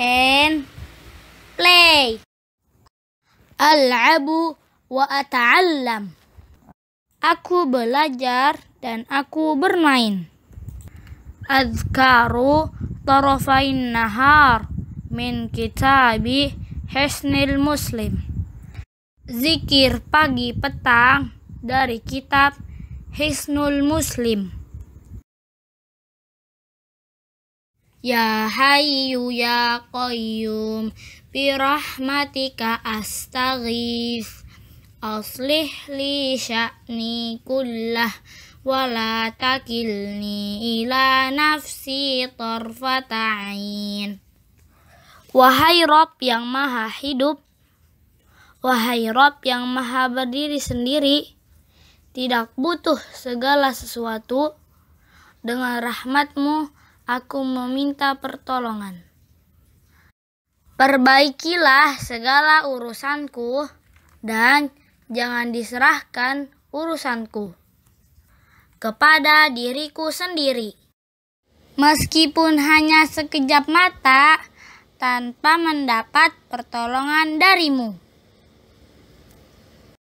and play. Al'abu wa ata'allam. Aku belajar dan aku bermain. Azkaru tarafain nahar min kitabi Hisnil Muslim. Zikir pagi petang dari kitab Hisnul Muslim. Ya Hayyu Ya Qayyum Birahmatika astaghif Aslih li sya'ni kullah Wala takilni ila nafsi tarfata ain Wahai Rob yang maha hidup Wahai Rob yang maha berdiri sendiri Tidak butuh segala sesuatu Dengan rahmatmu aku meminta pertolongan. Perbaikilah segala urusanku dan jangan diserahkan urusanku kepada diriku sendiri. Meskipun hanya sekejap mata tanpa mendapat pertolongan darimu.